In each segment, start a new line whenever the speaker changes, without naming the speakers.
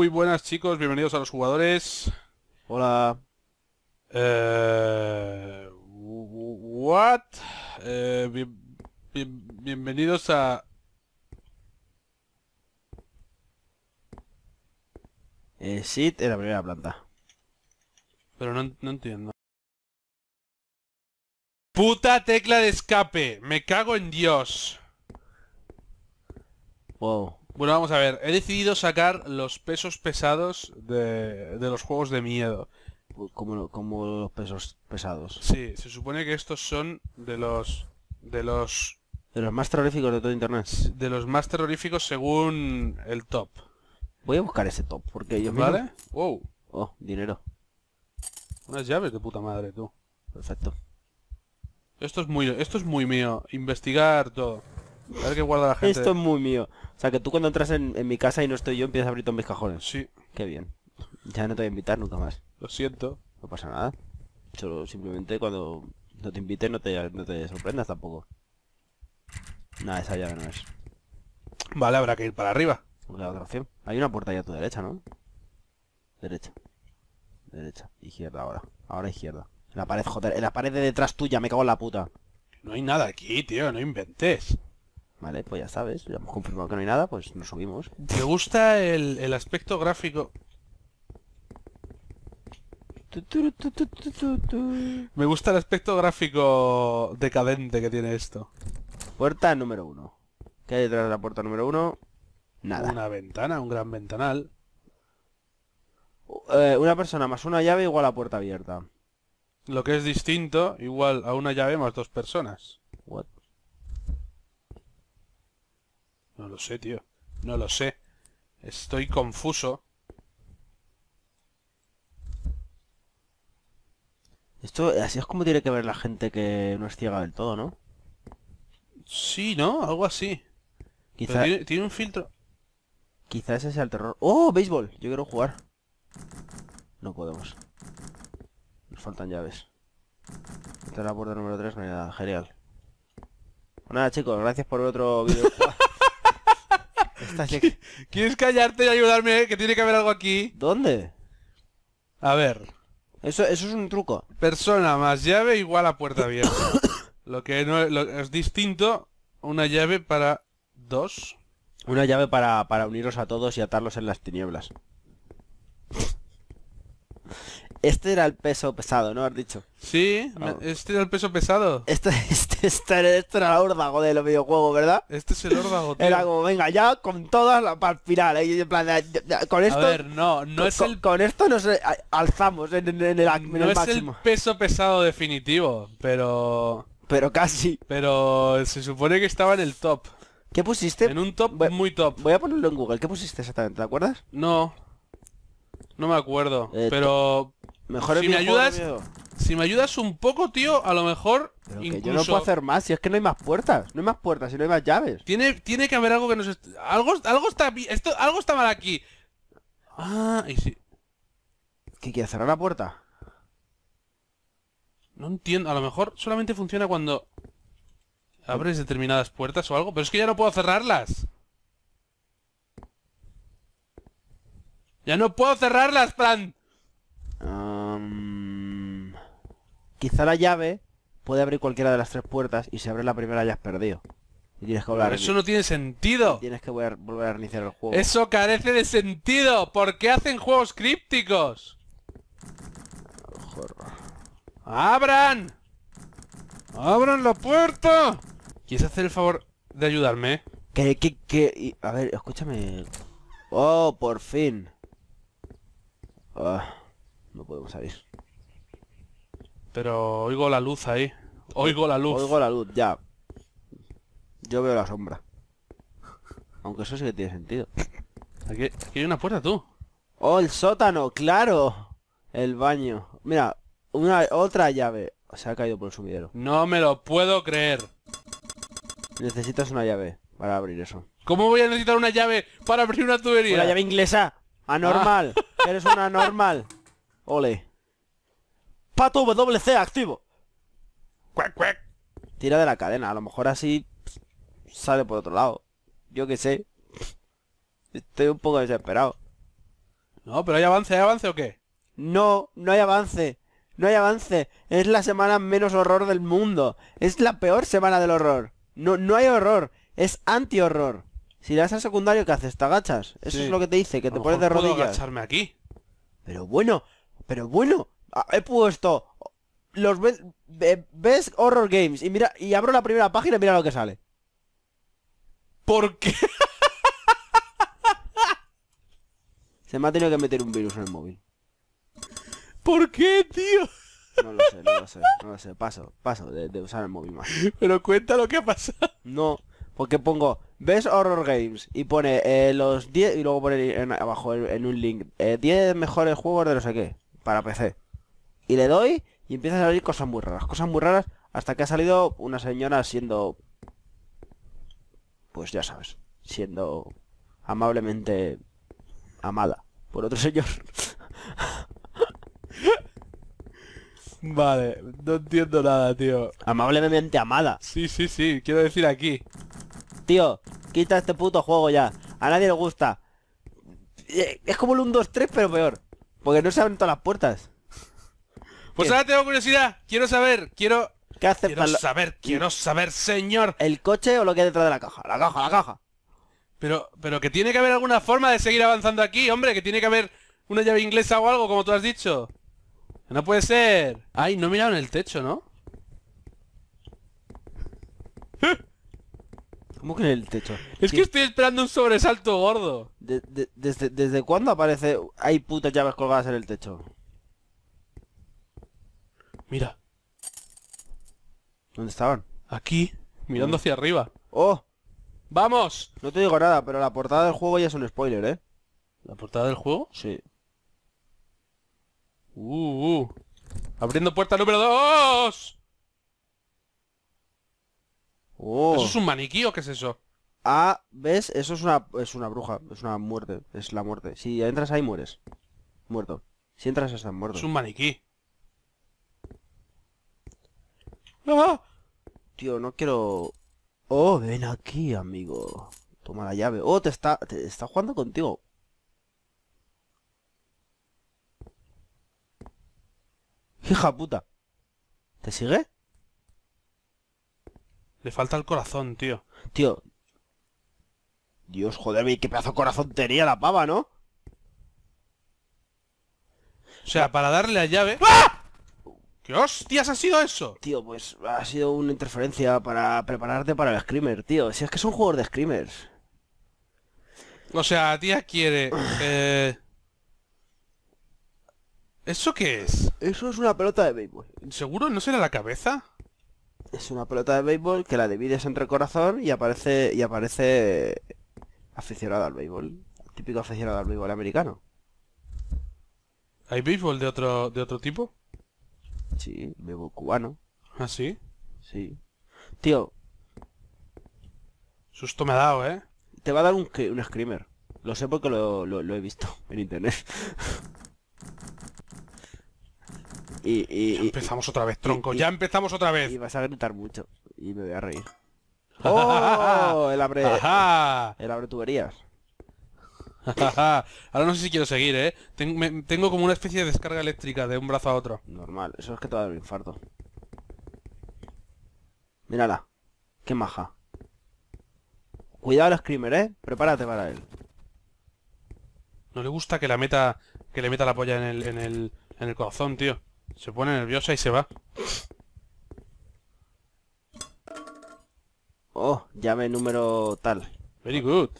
Muy buenas chicos, bienvenidos a los jugadores. Hola. Eh, what? Eh, bienvenidos a... Eh, sit
la primera planta.
Pero no entiendo. Puta tecla de escape, me cago en Dios. Wow. Bueno, vamos a ver. He decidido sacar los pesos pesados de, de los juegos de miedo. Pues, como, como los pesos pesados. Sí, se supone que estos son de los... De los...
De los más terroríficos de todo internet.
De los más terroríficos según el top.
Voy a buscar ese top, porque yo ¿Vale? Wow. Oh, dinero.
Unas llaves de puta madre, tú. Perfecto. Esto es muy, esto es muy mío. Investigar todo. A ver qué guarda la gente. Esto es muy mío. O sea, que tú cuando entras en, mi casa y no estoy yo,
empiezas a abrir todos mis cajones. Sí. Qué bien. Ya no te voy a invitar nunca más.
Lo siento. No pasa nada.
Solo simplemente cuando no te invites no te, sorprendas tampoco. Nada, esa llave no es.
Vale, habrá que ir para arriba. La otra opción.
Hay una puerta ahí a tu derecha, ¿no? Derecha. Derecha. Izquierda ahora. Ahora izquierda. En la pared, joder. En la pared de detrás tuya, me cago en la puta.
No hay nada aquí, tío. No
inventes. Vale, pues ya sabes, ya hemos confirmado que no hay nada, pues nos subimos.
Me gusta el, aspecto gráfico? Me gusta el aspecto gráfico decadente que tiene esto. Puerta número uno. ¿Qué hay detrás de la puerta número uno? Nada. Una ventana, un gran
ventanal. Uh, eh, una persona más una llave igual a puerta abierta.
Lo que es distinto, igual a una llave más dos personas. What? No lo sé, tío. No lo sé. Estoy confuso.
Esto, así es como tiene que ver la gente que no es ciega del todo, ¿no? Sí, ¿no? Algo así. Quizás...
Tiene, un filtro.
Quizás ese sea el terror. ¡Oh! Béisbol. Yo quiero jugar. No podemos. Nos faltan llaves. Esta es la puerta número 3, Genial. Bueno, pues nada, chicos. Gracias por ver otro vídeo. ¿Quieres callarte y
ayudarme? Que tiene que haber algo aquí. ¿Dónde? A ver. Eso, eso es un truco. Persona más llave igual a puerta abierta. lo que no es distinto, una llave para dos. Una llave para, para uniros a todos y atarlos
en las tinieblas. Este era el peso
pesado, ¿no? Has dicho. Sí, ah, este era el peso pesado. Este, este, este, este, era el órdago
de los videojuegos, ¿verdad? Este es el órdago, Era como, venga, ya con todas la, para el ¿eh? final. con esto... A ver, no, no es el... Con esto nos alzamos en, el, máximo. no es el
peso pesado definitivo, pero... Pero casi. Pero se supone que estaba en el top. ¿Qué pusiste? En un top muy top. Voy a ponerlo en Google. ¿Qué pusiste exactamente? ¿Te acuerdas? No. No me acuerdo. Eh, pero Mejor si me ayudas, si me ayudas un poco, tío, a lo mejor yo no puedo hacer
más, si es que no hay más puertas, no hay más puertas si no hay más llaves.
Tiene tiene que haber algo que nos algo algo está algo está mal aquí. Ah, y si
¿Qué quiere cerrar la puerta?
No entiendo, a lo mejor solamente funciona cuando abres determinadas puertas o algo, pero es que ya no puedo cerrarlas. Ya no puedo cerrarlas, plan.
Quizá la llave puede abrir cualquiera de las tres puertas y si abres la primera ya has perdido. tienes que eso no
tiene sentido. Tienes que volver, a reiniciar el juego. Eso carece de sentido. ¿Por qué hacen juegos crípticos? ¡Abran! ¡Abran la puerta! ¿Quieres
hacer el favor de ayudarme? Que, que, que... A ver, escúchame... Oh, por fin. Ah, no podemos salir.
Pero oigo la luz ahí. Oigo la luz. Oigo la luz, ya.
Yo veo la sombra. Aunque eso sí que tiene sentido. Aquí, hay una puerta, tú. ¡Oh, el sótano! ¡Claro! El baño. Mira, una otra llave. Se ha caído por el sumidero.
No me lo puedo creer. Necesitas una llave para abrir eso. ¿Cómo voy a necesitar una llave para abrir una tubería? La llave inglesa. Ah. Anormal. Eres una normal. Ole
pato WC activo. Tira de la cadena, a lo mejor así sale por otro lado. Yo qué sé. Estoy un poco desesperado. No, pero hay avance, ¿hay avance o qué? No, no hay avance. No hay avance. Es la semana menos horror del mundo. Es la peor semana del horror. No, no hay horror. Es anti-horror. Si le das al secundario, ¿qué haces? ¿Te agachas? Eso es lo que te dice, que te pones de rodillas. Puedo aquí. Pero bueno, pero bueno, Ah, he puesto los best horror games y mira y abro la primera página y mira lo que sale. ¿Por qué? Se me ha tenido que meter un virus en el móvil.
¿Por qué, tío?
No lo sé, no lo sé, no lo sé. Paso, paso de, usar el móvil más. Pero cuenta lo que ha pasado. No, porque pongo Best Horror Games y pone eh, los 10 y luego pone abajo en, un link 10 eh, mejores juegos de no sé qué para PC y le doy y empiezan a salir cosas muy raras, cosas muy raras, hasta que ha salido una señora siendo... Pues ya sabes, siendo amablemente amada por otro señor.
vale, no entiendo nada, tío.
Amablemente amada. Sí, sí, sí, quiero decir aquí. Tío, quita este puto juego ya. A nadie le gusta. Eh, es como el 1, 2, 3, pero peor. Porque no se abren todas las puertas.
Pues ahora tengo curiosidad. Quiero saber, quiero. ¿Qué hace Quiero saber, quiero saber, señor. ¿El coche o lo que hay detrás de la caja? La caja, la caja. Pero, pero que tiene que haber alguna forma de seguir avanzando aquí, hombre, que tiene que haber una llave inglesa o algo, como tú has dicho. No puede ser. Ay, no miraron el techo, ¿no? ¡Eh!
¿Cómo que en el techo?
Es que estoy esperando un sobresalto gordo. ¿Desde
cuándo aparece hay putas llaves colgadas en el techo?
Mira. ¿Dónde estaban? Aquí, mirando hacia arriba.
¡Oh! ¡Vamos! No te digo nada, pero la portada del juego ya es un spoiler, ¿eh?
¿La portada del juego? Sí. Uh, uh. Abriendo puerta número 2. Oh. ¿Eso es un maniquí o qué es eso?
Ah, ¿ves? Eso es una, es una bruja, es una muerte, es la muerte. Si entras ahí mueres. Muerto. Si entras estás muerto. Es un maniquí. Tío, no quiero... Oh, ven aquí, amigo. Toma la llave. Oh, te está, te está jugando contigo.
Hija puta. ¿Te sigue? Le falta el corazón,
tío. Tío. Dios, joder, qué pedazo de corazón tenía la pava, ¿no?
O sea, para darle la llave... ¡Ah! Dios, hostias ha sido eso? Tío, pues ha
sido una interferencia para prepararte para el Screamer, tío. Si es que son juegos de Screamers.
O sea, tía quiere... Eh... ¿Eso qué es? Eso es una pelota de béisbol. ¿Seguro? ¿No será la cabeza?
Es una pelota de béisbol que la divides entre corazón y aparece y aparece aficionado al béisbol. Típico aficionado al
béisbol americano. ¿Hay béisbol de otro, de otro tipo? Sí, bebo cubano. ¿Ah, sí? Sí. Tío. Susto me ha dado, ¿eh?
Te va a dar un, un screamer. Lo sé porque lo, he visto en internet. y, empezamos otra vez, tronco. ya empezamos otra vez. Y vas a gritar mucho. Y me voy a reír. ¡Oh! el abre...
El abre tuberías. Ahora no sé si quiero seguir, ¿eh? tengo como una especie de descarga eléctrica de un brazo a otro. Normal, eso es que te va a dar un infarto.
Mírala. Qué maja. Cuidado al screamer, ¿eh? Prepárate para él.
No le gusta que la meta que le meta la polla en el, en el, corazón, tío. Se pone nerviosa y se va.
Oh, llame número tal. Very good.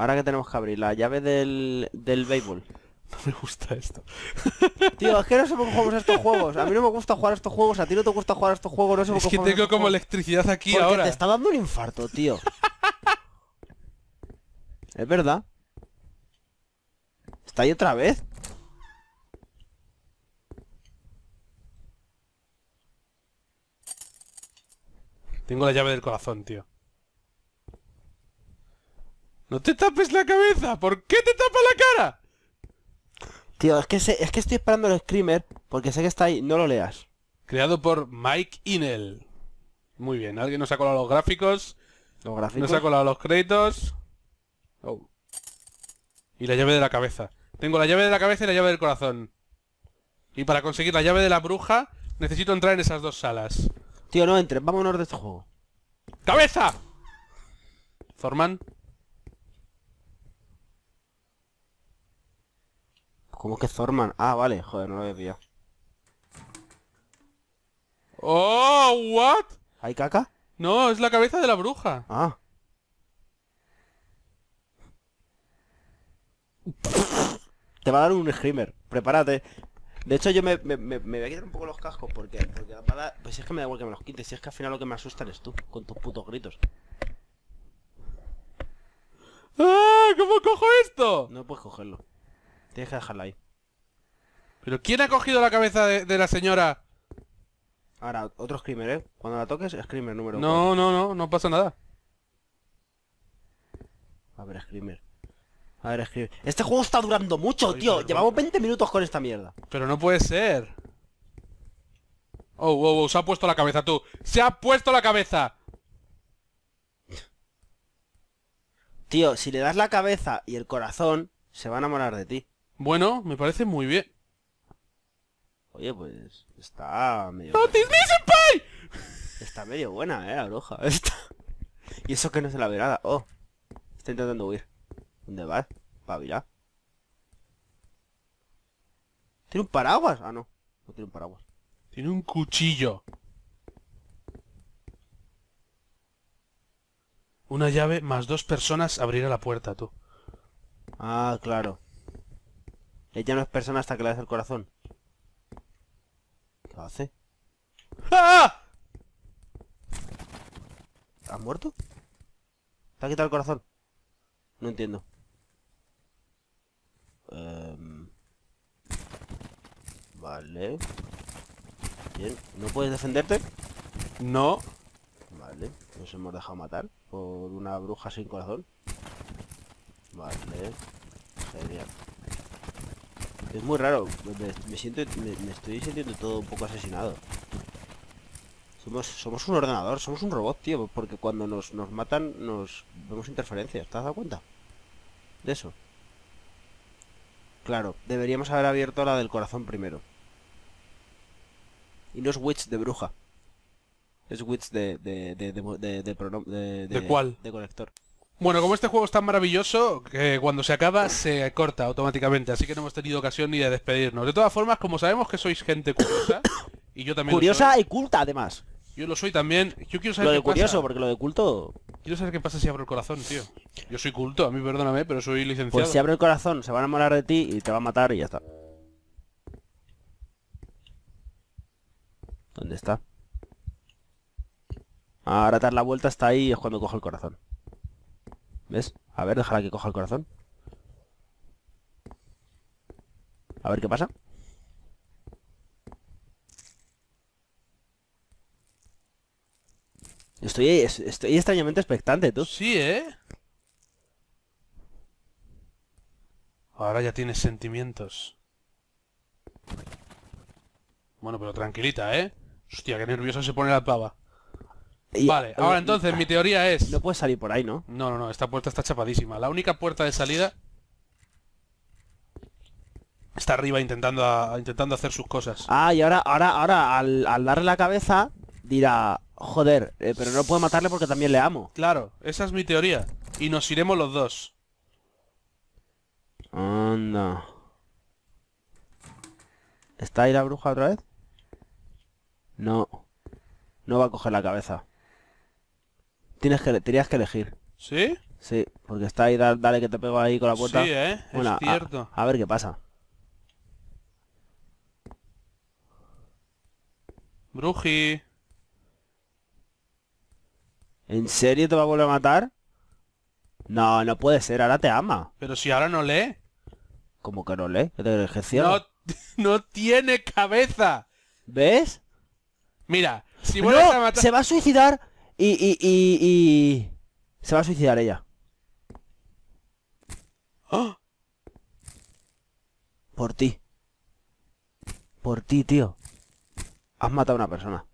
Ahora que tenemos que abrir la llave del, del
béisbol. No me gusta esto.
Tío, es que no sé por qué jugamos estos juegos. A mí no me gusta jugar estos juegos, a ti no te gusta jugar estos juegos, no sé qué Es que tengo como electricidad aquí ahora. te está dando un infarto, tío. es verdad. Está ahí otra vez.
Tengo la llave del corazón, tío. No te tapes la cabeza. ¿Por qué te tapas la cara?
Tío, es que, es que estoy esperando el screamer porque sé que está ahí. No lo leas.
Creado por Mike Inel. Muy bien. Alguien nos ha colado los gráficos. Los gráficos. Nos ha colado los créditos. Oh. Y la llave de la cabeza. Tengo la llave de la cabeza y la llave del corazón. Y para conseguir la llave de la bruja, necesito entrar en esas dos salas. Tío, no entres, vámonos de este juego. ¡Cabeza! Forman.
¿Cómo que Zorman? Ah, vale, joder, no lo había pillado.
¡Oh! ¿What? ¿Hay caca? No, es la cabeza de la bruja. Ah.
Te va a dar un screamer. Prepárate. De hecho, yo me, voy a quitar un poco los cascos porque, porque la pala, Pues es que me da igual que me los quites. Si es que al final lo que me asusta eres tú, con tus putos gritos.
¡Ah! ¿Cómo cojo esto? No puedes cogerlo. Tienes que dejarla ahí. ¿Pero quién ha cogido la cabeza de, la señora?
Ahora, otro screamer, ¿eh? Cuando la toques, screamer número uno. No,
no, no, no pasa nada.
A ver, screamer. A ver, screamer. Este juego está durando mucho, tío. Llevamos 20 minutos con esta mierda.
Pero no puede ser. Oh, oh, oh, se ha puesto la cabeza tú. ¡Se ha puesto la cabeza!
Tío, si le das la cabeza y el corazón, se va a enamorar de ti. Bueno, me parece muy bien. Oye, pues está medio... Está medio buena, eh, la bruja. Y eso que no es la verada. Oh, está intentando huir. ¿Dónde vas? mirar? ¿Tiene un paraguas? Ah, no. No tiene un paraguas. Tiene
un cuchillo. Una llave más dos personas abrirá la puerta, tú.
Ah, claro. Ella no es persona hasta
que le des el corazón. ¿Qué hace?
¡Ah! ¿Has muerto? ¿Te ha quitado el corazón? No entiendo. Em, vale. Bien. ¿No puedes defenderte? No. Vale. Nos hemos dejado matar por una bruja sin corazón. Vale. Genial. Es muy raro. Me, siento, me, estoy sintiendo todo un poco asesinado. Somos, somos un ordenador, somos un robot, tío. Porque cuando nos, matan, nos vemos interferencias. ¿Te has dado cuenta? De eso. Claro, deberíamos haber abierto la del corazón primero. Y no es witch de bruja. Es witch de... ¿De, de, de, de, cuál?
De conector. Bueno, como este juego es tan maravilloso, que cuando se acaba se corta automáticamente, así que no hemos tenido ocasión ni de despedirnos. De todas formas, como sabemos que sois gente curiosa, y yo también... Curiosa y culta, además. Yo lo soy también. Yo quiero saber lo de curioso, porque
lo de culto...
Quiero saber qué pasa si abro el corazón, tío. Yo soy culto, a mí perdóname, pero soy licenciado. Pues si abro
el corazón, se van a enamorar de ti y te va a matar y ya está. ¿Dónde está? Ahora dar la vuelta está ahí y es cuando cojo el corazón. ¿Ves? A ver, déjala que coja el corazón. A ver qué pasa. Estoy, estoy extrañamente expectante,
tú. Sí, ¿eh? Ahora ya tienes sentimientos. Bueno, pero tranquilita, ¿eh? Hostia, qué nerviosa se pone la pava vale, ahora entonces mi teoría es... No puedes salir por ahí, ¿no? No, no, no, esta puerta está chapadísima. La única puerta de salida... Está arriba intentando, intentando hacer sus cosas.
Ah, y ahora, ahora, ahora, al, darle la cabeza, dirá, joder, eh, pero no puedo matarle porque también le amo.
Claro, esa es mi teoría. Y nos iremos los dos.
Anda. ¿Está ahí la bruja otra vez? No. No va a coger la cabeza. Tienes que, tenías que elegir. ¿Sí? Sí, porque está ahí, dale que te pego ahí con la puerta. Sí, ¿eh? a- es cierto. A, ver qué pasa.
Bruji.
¿En serio te va a volver a matar? No, no puede ser, ahora te ama.
Pero si ahora no lee.
¿Cómo que no lee? ¿Qué te No,
no tiene cabeza. ¿Ves? Mira, si vuelves a
matar... se va a suicidar y, y, y, y... Se va a suicidar ella. Por ti. Por ti, tío. Has matado a una persona.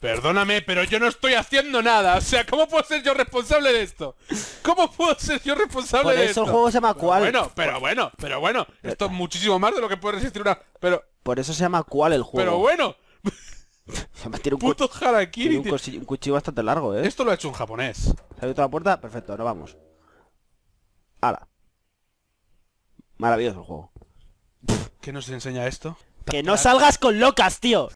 Perdóname, pero yo no estoy haciendo nada. O sea, ¿cómo puedo ser yo responsable de esto? ¿Cómo puedo ser yo responsable de esto? Por eso el juego se llama cual. Bueno, pero bueno, pero bueno. Esto es muchísimo más de lo que puede resistir una... Pero...
Por eso se llama cual el juego. Pero bueno. tiene un Puto un, cuchillo, bastante largo, ¿eh? Esto lo ha hecho un japonés. ¿Se ha abierto la puerta? Perfecto, ahora vamos.
Ahora. Maravilloso el juego. ¿Qué nos enseña esto?
¡Que no salgas con locas, tío!